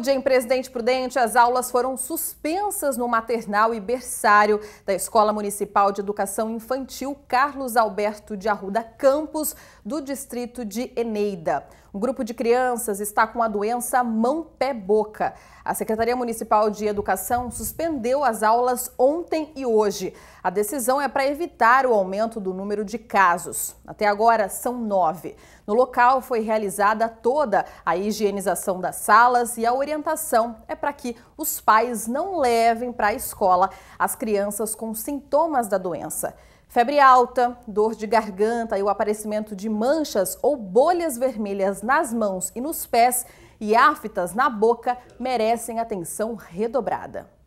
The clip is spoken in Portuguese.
Hoje em Presidente Prudente, as aulas foram suspensas no maternal e berçário da Escola Municipal de Educação Infantil Carlos Alberto de Arruda Campos, do distrito de Eneida. Um grupo de crianças está com a doença mão-pé-boca. A Secretaria Municipal de Educação suspendeu as aulas ontem e hoje. A decisão é para evitar o aumento do número de casos. Até agora, são nove. No local foi realizada toda a higienização das salas e a orientação orientação é para que os pais não levem para a escola as crianças com sintomas da doença. Febre alta, dor de garganta e o aparecimento de manchas ou bolhas vermelhas nas mãos e nos pés e aftas na boca merecem atenção redobrada.